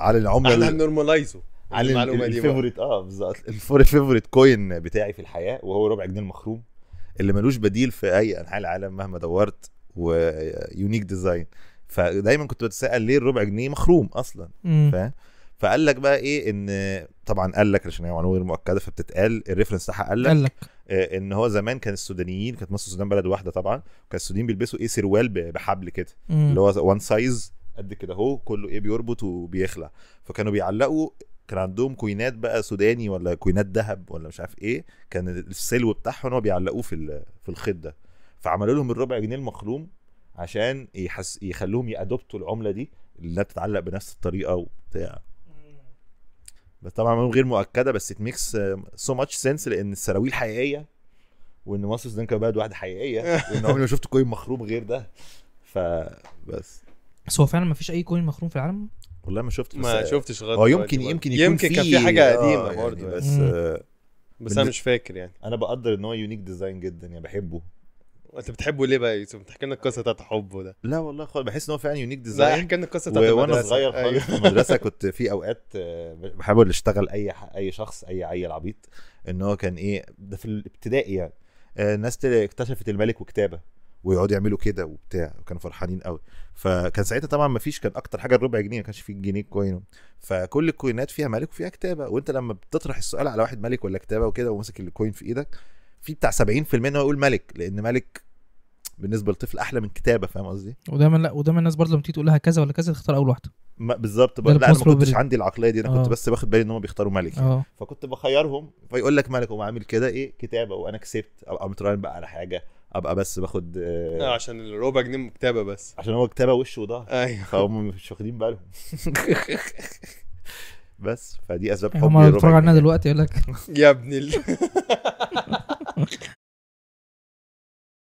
على العمله احنا بنورماليزه على المعلومه دي الفيفوريت اه بالظبط الفيفوريت كوين بتاعي في الحياه وهو ربع جنيه المخروم اللي ملوش بديل في اي انحاء العالم مهما دورت ويونيك ديزاين فدايما كنت بتسال ليه الربع جنيه مخروم اصلا فاهم فقال لك بقى ايه ان طبعا قال لك عشان هي معلومه غير مؤكده فبتتقال الريفرنس بتاعها قال لك, قال لك. آه، ان هو زمان كان السودانيين كانت مصر والسودان بلد واحده طبعا كان السودانيين بيلبسوا ايه سروال بحبل كده اللي هو وان سايز قد كده اهو كله ايه بيربط وبيخلع فكانوا بيعلقوا كان عندهم كوينات بقى سوداني ولا كوينات ذهب ولا مش عارف ايه كان السلو بتاعهم هو بيعلقوه في في الخيط ده فعملوا لهم الربع جنيه المخروم عشان يحس يخلوهم يادوبتوا العمله دي اللي بتتعلق بنفس الطريقه وبتاع بس طبعا معلومه غير مؤكده بس ات ميكس سو ماتش سنس لان السراويل حقيقيه وان مصر السودان كانت بلد واحده حقيقيه وان عمري ما شفت كوين مخروم غير ده فبس بس هو فعلا ما فيش اي كوين مخروم في العالم والله ما شفت ما شفتش غلط هو يمكن يمكن يكون يمكن كان في حاجه آه، قديمه آه برضه يعني بس آه بس انا مش فاكر يعني انا بقدر ان هو يونيك ديزاين جدا يعني بحبه انت بتحبه ليه بقى يوسف تحكي لنا القصه بتاعت حبه ده لا والله خالص بحس ان هو فعلا يونيك ديزاين لا احكي لنا القصه بتاعت وانا صغير أيوه. خالص في المدرسه كنت في اوقات آه، بحاول اشتغل اي اي شخص اي عيل عبيط ان هو كان ايه ده في الابتدائي يعني آه، الناس اكتشفت الملك وكتابه ويقعدوا يعملوا كده وبتاع وكانوا فرحانين قوي فكان ساعتها طبعا ما فيش كان اكتر حاجه الربع جنيه ما كانش فيه جنيه كوين فكل الكوينات فيها ملك وفيها كتابه وانت لما بتطرح السؤال على واحد ملك ولا كتابه وكده وماسك الكوين في ايدك في بتاع 70% ان هو يقول ملك لان ملك بالنسبه للطفل احلى من كتابه فاهم قصدي ودايما لا ودايما الناس برضه لما تيجي تقول لها كذا ولا كذا تختار اول واحده بالظبط لا انا ما كنتش عندي العقليه دي انا أوه. كنت آه. بس باخد بالي ان هم بيختاروا ملك آه. فكنت بخيرهم فيقول لك ملك وعامل عامل كده ايه كتابه وانا كسبت او بقى على حاجه ابقى بس باخد آه عشان الربع جنيه كتابه بس عشان هو كتابه وش وظهر ايوه فهم مش واخدين بالهم بس فدي اسباب حبي هم بيتفرجوا علينا دلوقتي يقول لك يا ابني